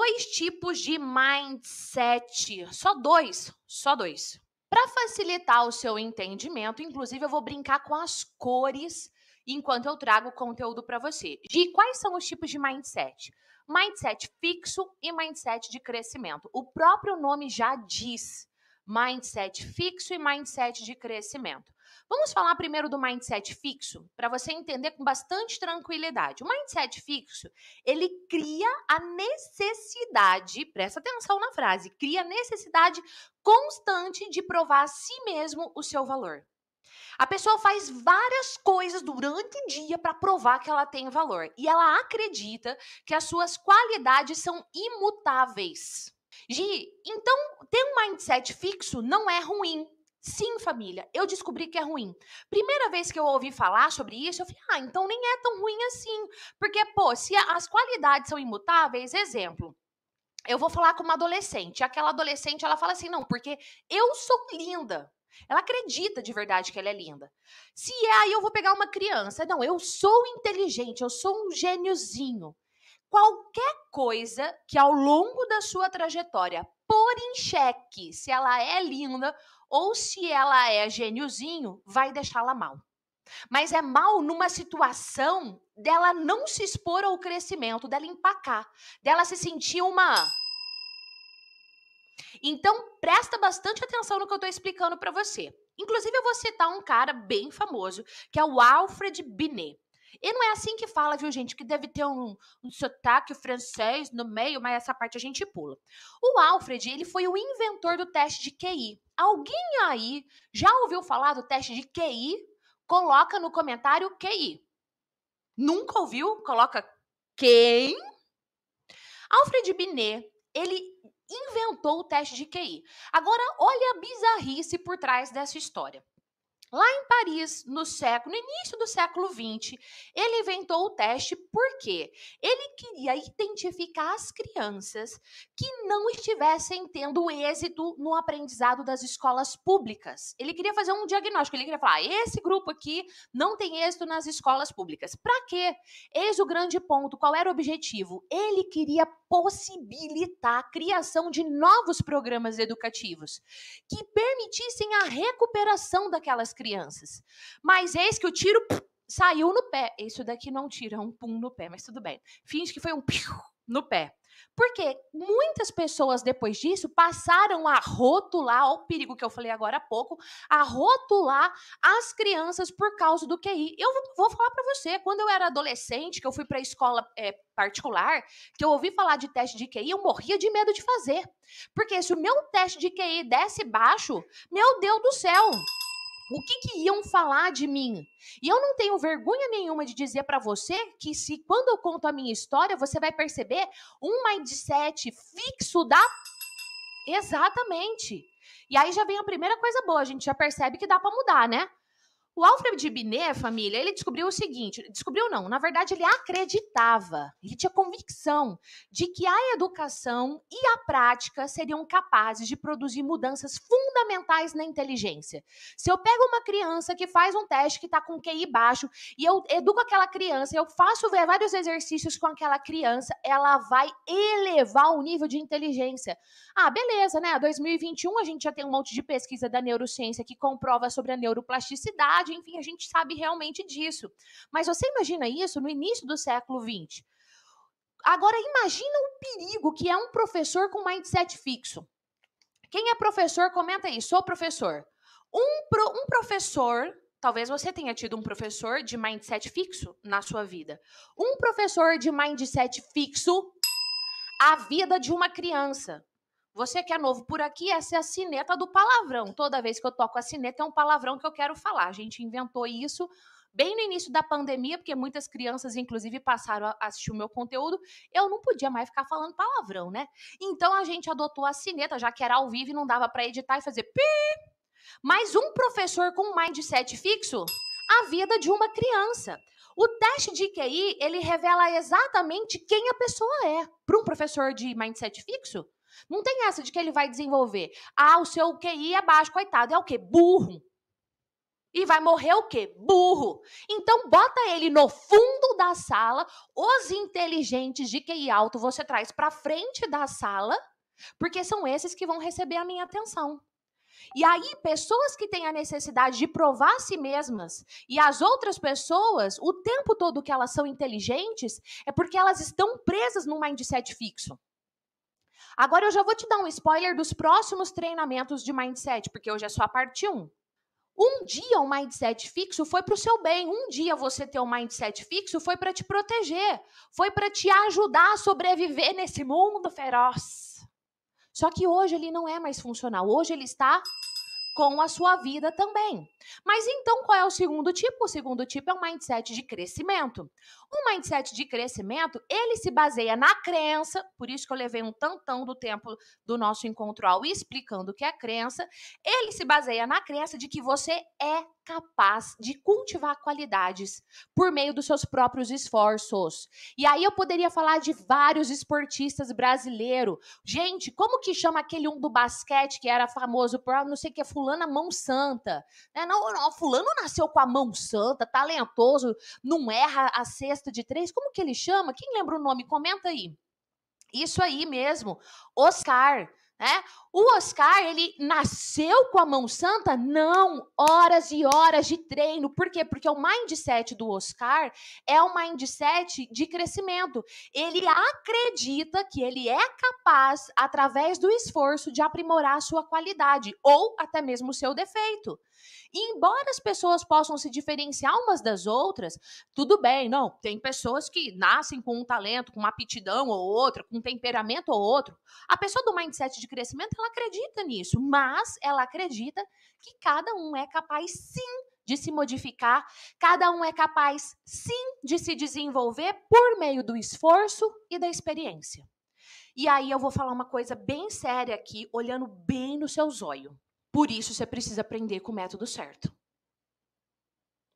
dois tipos de mindset, só dois, só dois. Para facilitar o seu entendimento, inclusive eu vou brincar com as cores enquanto eu trago conteúdo para você. De quais são os tipos de mindset? Mindset fixo e mindset de crescimento. O próprio nome já diz mindset fixo e mindset de crescimento. Vamos falar primeiro do mindset fixo, para você entender com bastante tranquilidade. O mindset fixo, ele cria a necessidade, presta atenção na frase, cria a necessidade constante de provar a si mesmo o seu valor. A pessoa faz várias coisas durante o dia para provar que ela tem valor e ela acredita que as suas qualidades são imutáveis. Gi, então ter um mindset fixo não é ruim, Sim, família, eu descobri que é ruim. Primeira vez que eu ouvi falar sobre isso, eu falei, ah, então nem é tão ruim assim. Porque, pô, se as qualidades são imutáveis, exemplo, eu vou falar com uma adolescente. Aquela adolescente, ela fala assim, não, porque eu sou linda. Ela acredita de verdade que ela é linda. Se é, aí eu vou pegar uma criança. Não, eu sou inteligente, eu sou um gêniozinho. Qualquer coisa que ao longo da sua trajetória pôr em xeque se ela é linda ou se ela é gêniozinho, vai deixá-la mal. Mas é mal numa situação dela não se expor ao crescimento, dela empacar, dela se sentir uma. Então, presta bastante atenção no que eu estou explicando para você. Inclusive, eu vou citar um cara bem famoso, que é o Alfred Binet. E não é assim que fala, viu, gente? Que deve ter um, um sotaque francês no meio, mas essa parte a gente pula. O Alfred, ele foi o inventor do teste de QI. Alguém aí já ouviu falar do teste de QI? Coloca no comentário QI. Nunca ouviu? Coloca quem? Alfred Binet, ele inventou o teste de QI. Agora, olha a bizarrice por trás dessa história. Lá em Paris, no século, no início do século XX, ele inventou o teste porque ele queria identificar as crianças que não estivessem tendo êxito no aprendizado das escolas públicas. Ele queria fazer um diagnóstico, ele queria falar: ah, esse grupo aqui não tem êxito nas escolas públicas. Para quê? Eis o grande ponto. Qual era o objetivo? Ele queria possibilitar a criação de novos programas educativos que permitissem a recuperação daquelas crianças. Mas eis que o tiro saiu no pé. Isso daqui não tira, é um pum no pé, mas tudo bem. Finge que foi um piu no pé. Porque muitas pessoas depois disso passaram a rotular, ao perigo que eu falei agora há pouco, a rotular as crianças por causa do QI. Eu vou falar para você, quando eu era adolescente, que eu fui para a escola é, particular, que eu ouvi falar de teste de QI, eu morria de medo de fazer. Porque se o meu teste de QI desse baixo, meu Deus do céu, o que, que iam falar de mim. E eu não tenho vergonha nenhuma de dizer para você que se quando eu conto a minha história, você vai perceber um mindset fixo da Exatamente. E aí já vem a primeira coisa boa, a gente já percebe que dá para mudar, né? O Alfred Binet, família, ele descobriu o seguinte: descobriu não, na verdade, ele acreditava, ele tinha convicção de que a educação e a prática seriam capazes de produzir mudanças fundamentais na inteligência. Se eu pego uma criança que faz um teste que está com QI baixo e eu educo aquela criança, eu faço vários exercícios com aquela criança, ela vai elevar o nível de inteligência. Ah, beleza, né? 2021 a gente já tem um monte de pesquisa da neurociência que comprova sobre a neuroplasticidade enfim, a gente sabe realmente disso. Mas você imagina isso no início do século XX? Agora, imagina o perigo que é um professor com mindset fixo. Quem é professor, comenta aí. Sou professor. Um, pro, um professor, talvez você tenha tido um professor de mindset fixo na sua vida. Um professor de mindset fixo, a vida de uma criança. Você que é novo por aqui, essa é a sineta do palavrão. Toda vez que eu toco a sineta, é um palavrão que eu quero falar. A gente inventou isso bem no início da pandemia, porque muitas crianças, inclusive, passaram a assistir o meu conteúdo, eu não podia mais ficar falando palavrão, né? Então a gente adotou a sineta, já que era ao vivo e não dava para editar e fazer pi. Mas um professor com mindset fixo, a vida de uma criança. O teste de QI, ele revela exatamente quem a pessoa é. Para um professor de mindset fixo, não tem essa de que ele vai desenvolver. Ah, o seu QI é baixo, coitado. É o quê? Burro. E vai morrer o quê? Burro. Então, bota ele no fundo da sala. Os inteligentes de QI alto você traz para frente da sala, porque são esses que vão receber a minha atenção. E aí, pessoas que têm a necessidade de provar a si mesmas e as outras pessoas, o tempo todo que elas são inteligentes, é porque elas estão presas num mindset fixo. Agora eu já vou te dar um spoiler dos próximos treinamentos de mindset, porque hoje é só a parte 1. Um dia o um mindset fixo foi para o seu bem. Um dia você ter um mindset fixo foi para te proteger, foi para te ajudar a sobreviver nesse mundo feroz. Só que hoje ele não é mais funcional. Hoje ele está com a sua vida também. Mas então qual é o segundo tipo? O segundo tipo é o um mindset de crescimento. O mindset de crescimento, ele se baseia na crença, por isso que eu levei um tantão do tempo do nosso encontro ao explicando o que é crença. Ele se baseia na crença de que você é capaz de cultivar qualidades por meio dos seus próprios esforços. E aí eu poderia falar de vários esportistas brasileiros. Gente, como que chama aquele um do basquete que era famoso por ah, não sei o que, fulana mão santa? Né? Não, não, fulano nasceu com a mão santa, talentoso, não erra a cesta sexto de três, como que ele chama? Quem lembra o nome? Comenta aí. Isso aí mesmo, Oscar. Né? O Oscar, ele nasceu com a mão santa? Não, horas e horas de treino. Por quê? Porque o mindset do Oscar é um mindset de crescimento. Ele acredita que ele é capaz, através do esforço, de aprimorar a sua qualidade ou até mesmo o seu defeito. E embora as pessoas possam se diferenciar umas das outras, tudo bem, não. Tem pessoas que nascem com um talento, com uma aptidão ou outra, com um temperamento ou outro. A pessoa do mindset de crescimento, ela acredita nisso, mas ela acredita que cada um é capaz sim de se modificar, cada um é capaz sim de se desenvolver por meio do esforço e da experiência. E aí eu vou falar uma coisa bem séria aqui, olhando bem no seu zóio. Por isso você precisa aprender com o método certo.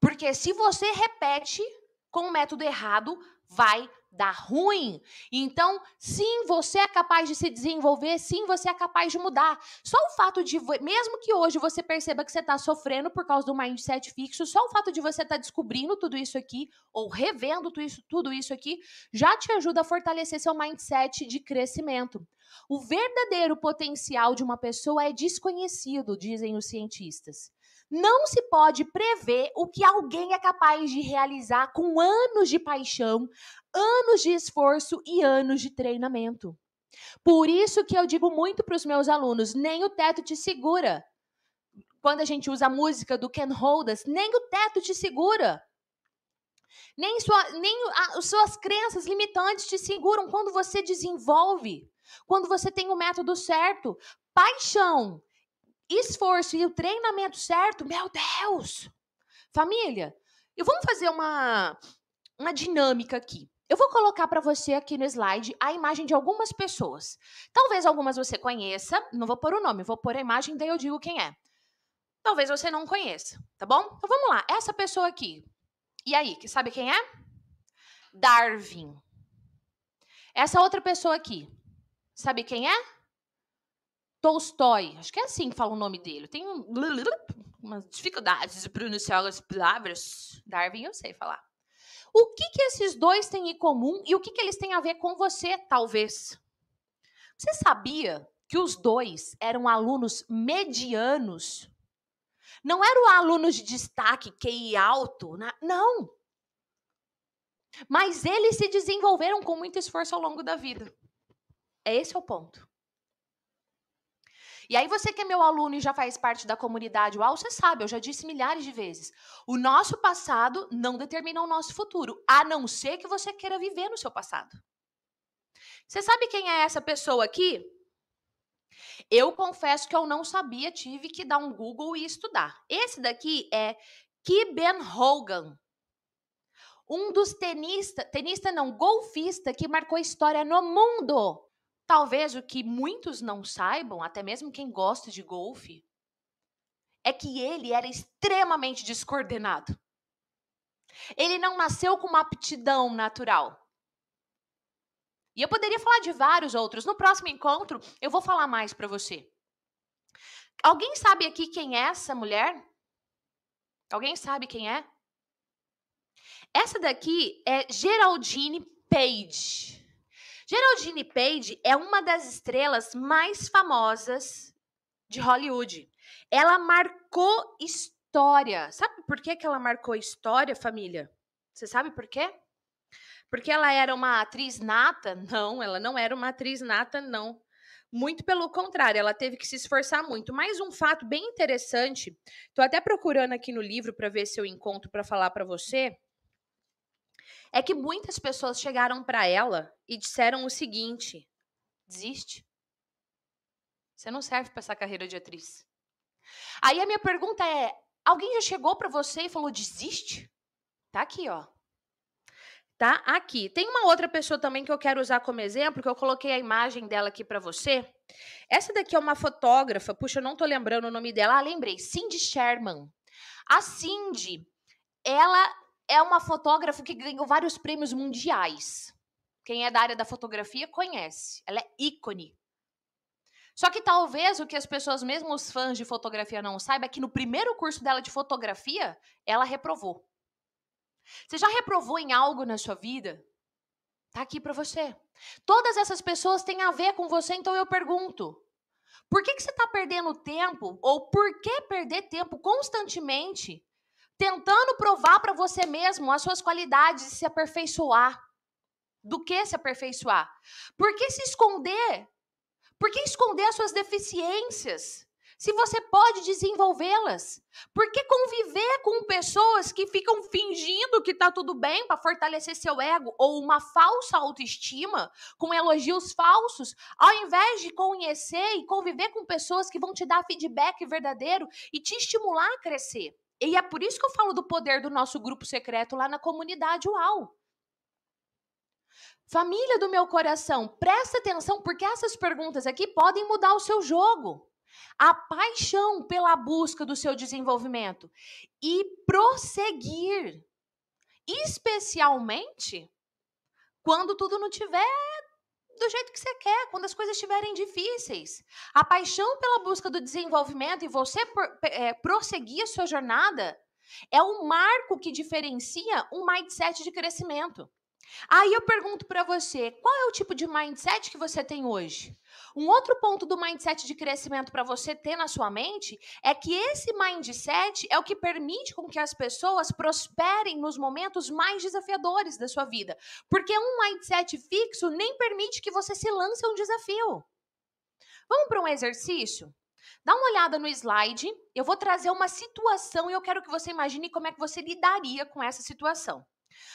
Porque se você repete com o método errado, vai dá ruim. Então, sim, você é capaz de se desenvolver, sim, você é capaz de mudar. Só o fato de, mesmo que hoje você perceba que você está sofrendo por causa do mindset fixo, só o fato de você estar tá descobrindo tudo isso aqui, ou revendo tudo isso, tudo isso aqui, já te ajuda a fortalecer seu mindset de crescimento. O verdadeiro potencial de uma pessoa é desconhecido, dizem os cientistas. Não se pode prever o que alguém é capaz de realizar com anos de paixão, anos de esforço e anos de treinamento. Por isso que eu digo muito para os meus alunos: nem o teto te segura. Quando a gente usa a música do Ken Holdas, nem o teto te segura. Nem, sua, nem a, suas crenças limitantes te seguram quando você desenvolve, quando você tem o método certo. Paixão, esforço e o treinamento certo, meu Deus! Família, eu vamos fazer uma, uma dinâmica aqui. Eu vou colocar para você aqui no slide a imagem de algumas pessoas. Talvez algumas você conheça, não vou pôr o nome, vou pôr a imagem, daí eu digo quem é. Talvez você não conheça, tá bom? Então vamos lá, essa pessoa aqui. E aí, que sabe quem é? Darwin. Essa outra pessoa aqui. Sabe quem é? Tolstói, acho que é assim que fala o nome dele. Tem umas dificuldades de pronunciar as palavras. Darwin, eu sei falar. O que, que esses dois têm em comum e o que, que eles têm a ver com você, talvez? Você sabia que os dois eram alunos medianos? Não eram alunos de destaque, QI alto, né? não. Mas eles se desenvolveram com muito esforço ao longo da vida. Esse é o ponto. E aí você que é meu aluno e já faz parte da comunidade UAU, você sabe, eu já disse milhares de vezes, o nosso passado não determina o nosso futuro, a não ser que você queira viver no seu passado. Você sabe quem é essa pessoa aqui? Eu confesso que eu não sabia, tive que dar um Google e estudar. Esse daqui é Kiben Hogan, um dos tenistas, tenista não, golfista que marcou história no mundo. Talvez o que muitos não saibam, até mesmo quem gosta de golfe, é que ele era extremamente descoordenado. Ele não nasceu com uma aptidão natural. E eu poderia falar de vários outros. No próximo encontro, eu vou falar mais para você. Alguém sabe aqui quem é essa mulher? Alguém sabe quem é? Essa daqui é Geraldine Page. Geraldine Page é uma das estrelas mais famosas de Hollywood. Ela marcou história. Sabe por que, que ela marcou história, família? Você sabe por quê? Porque ela era uma atriz nata? Não, ela não era uma atriz nata, não. Muito pelo contrário, ela teve que se esforçar muito. Mais um fato bem interessante, estou até procurando aqui no livro para ver se eu encontro para falar para você é que muitas pessoas chegaram para ela e disseram o seguinte: desiste. Você não serve para essa carreira de atriz. Aí a minha pergunta é: alguém já chegou para você e falou desiste? Tá aqui, ó. Tá aqui. Tem uma outra pessoa também que eu quero usar como exemplo, que eu coloquei a imagem dela aqui para você. Essa daqui é uma fotógrafa, puxa, eu não tô lembrando o nome dela. Ah, lembrei, Cindy Sherman. A Cindy, ela é uma fotógrafa que ganhou vários prêmios mundiais. Quem é da área da fotografia conhece. Ela é ícone. Só que talvez o que as pessoas, mesmo os fãs de fotografia, não saibam é que no primeiro curso dela de fotografia, ela reprovou. Você já reprovou em algo na sua vida? Tá aqui para você. Todas essas pessoas têm a ver com você, então eu pergunto: por que, que você está perdendo tempo? Ou por que perder tempo constantemente tentando provar para você mesmo as suas qualidades e se aperfeiçoar. Do que se aperfeiçoar? Por que se esconder? Por que esconder as suas deficiências? Se você pode desenvolvê-las, por que conviver com pessoas que ficam fingindo que está tudo bem para fortalecer seu ego ou uma falsa autoestima, com elogios falsos, ao invés de conhecer e conviver com pessoas que vão te dar feedback verdadeiro e te estimular a crescer? E é por isso que eu falo do poder do nosso grupo secreto lá na comunidade UAU. Família do meu coração, presta atenção, porque essas perguntas aqui podem mudar o seu jogo. A paixão pela busca do seu desenvolvimento e prosseguir, especialmente quando tudo não tiver do jeito que você quer, quando as coisas estiverem difíceis. A paixão pela busca do desenvolvimento e você por, é, prosseguir a sua jornada é um marco que diferencia um mindset de crescimento. Aí eu pergunto para você, qual é o tipo de mindset que você tem hoje? Um outro ponto do mindset de crescimento para você ter na sua mente é que esse mindset é o que permite com que as pessoas prosperem nos momentos mais desafiadores da sua vida, porque um mindset fixo nem permite que você se lance a um desafio. Vamos para um exercício? Dá uma olhada no slide, eu vou trazer uma situação e eu quero que você imagine como é que você lidaria com essa situação.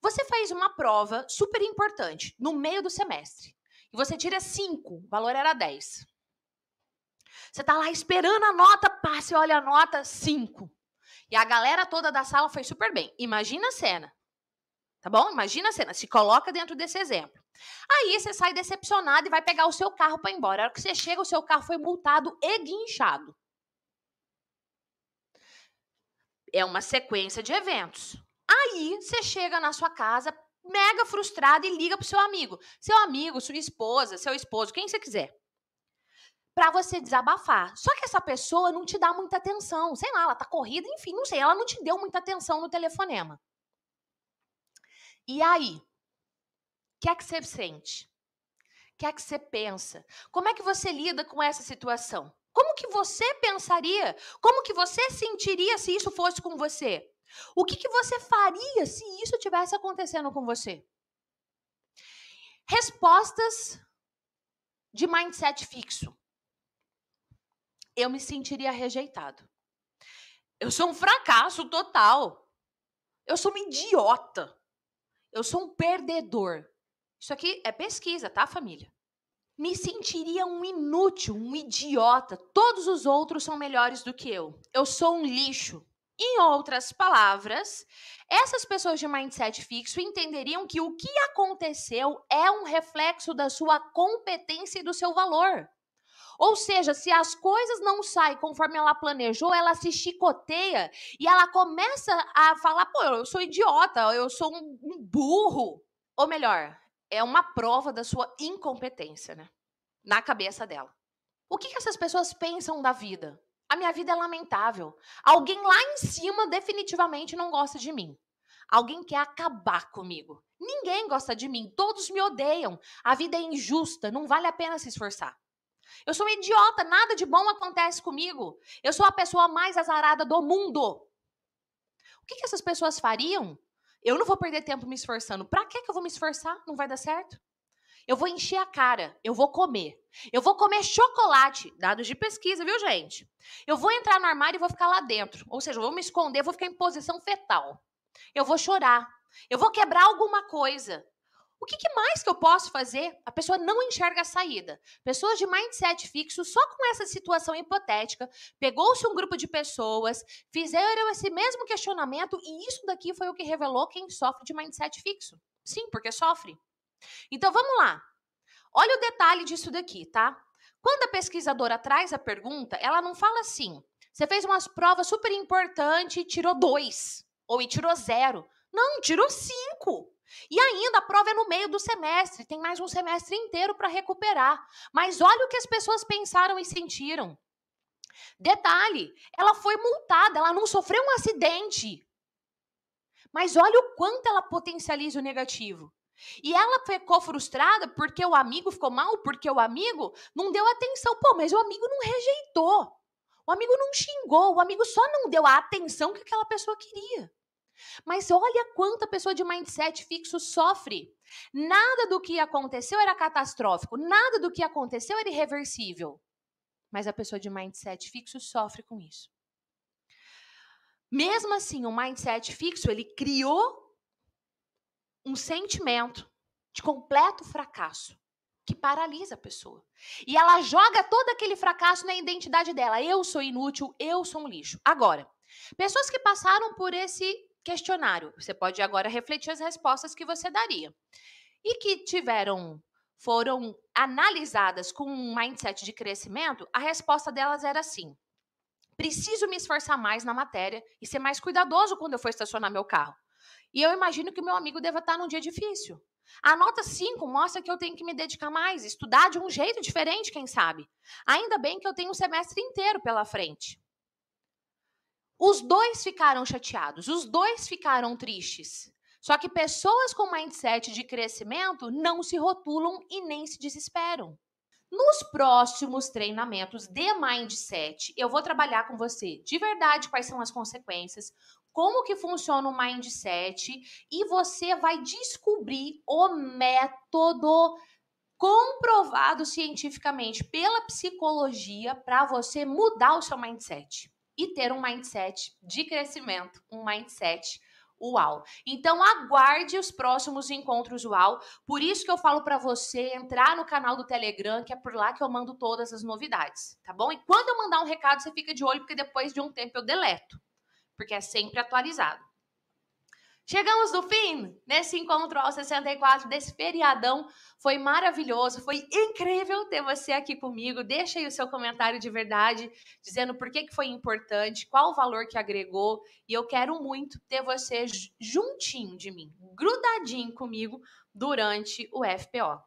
Você fez uma prova super importante no meio do semestre e você tira 5, o valor era 10. Você tá lá esperando a nota, passe, olha a nota 5. E a galera toda da sala foi super bem. Imagina a cena. Tá bom? Imagina a cena, se coloca dentro desse exemplo. Aí você sai decepcionado e vai pegar o seu carro para ir embora. A hora que você chega, o seu carro foi multado e guinchado. É uma sequência de eventos. Aí você chega na sua casa mega frustrado e liga pro seu amigo, seu amigo, sua esposa, seu esposo, quem você quiser. Pra você desabafar. Só que essa pessoa não te dá muita atenção. Sei lá, ela tá corrida, enfim, não sei. Ela não te deu muita atenção no telefonema. E aí? O que é que você sente? O que é que você pensa? Como é que você lida com essa situação? Como que você pensaria? Como que você sentiria se isso fosse com você? O que, que você faria se isso tivesse acontecendo com você? Respostas de mindset fixo. Eu me sentiria rejeitado. Eu sou um fracasso total. Eu sou uma idiota. Eu sou um perdedor. Isso aqui é pesquisa, tá, família? Me sentiria um inútil, um idiota. Todos os outros são melhores do que eu. Eu sou um lixo. Em outras palavras, essas pessoas de mindset fixo entenderiam que o que aconteceu é um reflexo da sua competência e do seu valor. Ou seja, se as coisas não saem conforme ela planejou, ela se chicoteia e ela começa a falar: pô, eu sou idiota, eu sou um burro. Ou melhor, é uma prova da sua incompetência, né? Na cabeça dela. O que, que essas pessoas pensam da vida? A minha vida é lamentável. Alguém lá em cima definitivamente não gosta de mim. Alguém quer acabar comigo. Ninguém gosta de mim. Todos me odeiam. A vida é injusta. Não vale a pena se esforçar. Eu sou um idiota. Nada de bom acontece comigo. Eu sou a pessoa mais azarada do mundo. O que, que essas pessoas fariam? Eu não vou perder tempo me esforçando. Para que, que eu vou me esforçar? Não vai dar certo? Eu vou encher a cara, eu vou comer. Eu vou comer chocolate, dados de pesquisa, viu, gente? Eu vou entrar no armário e vou ficar lá dentro. Ou seja, eu vou me esconder, vou ficar em posição fetal. Eu vou chorar. Eu vou quebrar alguma coisa. O que, que, mais que eu posso fazer? A pessoa não enxerga a saída. Pessoas de mindset fixo, só com essa situação hipotética, pegou-se um grupo de pessoas, fizeram esse mesmo questionamento e isso daqui foi o que revelou quem sofre de mindset fixo. Sim, porque sofre. Então vamos lá. Olha o detalhe disso daqui, tá? Quando a pesquisadora traz a pergunta, ela não fala assim: você fez umas provas super importantes e tirou dois, ou e tirou zero. Não, tirou cinco. E ainda a prova é no meio do semestre, tem mais um semestre inteiro para recuperar. Mas olha o que as pessoas pensaram e sentiram. Detalhe, ela foi multada, ela não sofreu um acidente. Mas olha o quanto ela potencializa o negativo. E ela ficou frustrada porque o amigo ficou mal, porque o amigo não deu atenção. Pô, mas o amigo não rejeitou. O amigo não xingou, o amigo só não deu a atenção que aquela pessoa queria. Mas olha quanta pessoa de mindset fixo sofre. Nada do que aconteceu era catastrófico, nada do que aconteceu era irreversível. Mas a pessoa de mindset fixo sofre com isso. Mesmo assim, o mindset fixo, ele criou um sentimento de completo fracasso que paralisa a pessoa. E ela joga todo aquele fracasso na identidade dela. Eu sou inútil, eu sou um lixo. Agora, pessoas que passaram por esse questionário, você pode agora refletir as respostas que você daria. E que tiveram foram analisadas com um mindset de crescimento, a resposta delas era assim: preciso me esforçar mais na matéria e ser mais cuidadoso quando eu for estacionar meu carro. E eu imagino que o meu amigo deva estar tá num dia difícil. A nota 5 mostra que eu tenho que me dedicar mais, estudar de um jeito diferente, quem sabe. Ainda bem que eu tenho um semestre inteiro pela frente. Os dois ficaram chateados, os dois ficaram tristes. Só que pessoas com mindset de crescimento não se rotulam e nem se desesperam. Nos próximos treinamentos de mindset, eu vou trabalhar com você de verdade quais são as consequências, como que funciona o mindset e você vai descobrir o método comprovado cientificamente pela psicologia para você mudar o seu mindset e ter um mindset de crescimento, um mindset UAU. Então aguarde os próximos encontros UAU. Por isso que eu falo para você entrar no canal do Telegram, que é por lá que eu mando todas as novidades, tá bom? E quando eu mandar um recado, você fica de olho porque depois de um tempo eu deleto porque é sempre atualizado. Chegamos no fim nesse encontro ao 64 desse feriadão. Foi maravilhoso, foi incrível ter você aqui comigo. Deixa aí o seu comentário de verdade, dizendo por que, que foi importante, qual o valor que agregou. E eu quero muito ter você juntinho de mim, grudadinho comigo durante o FPO.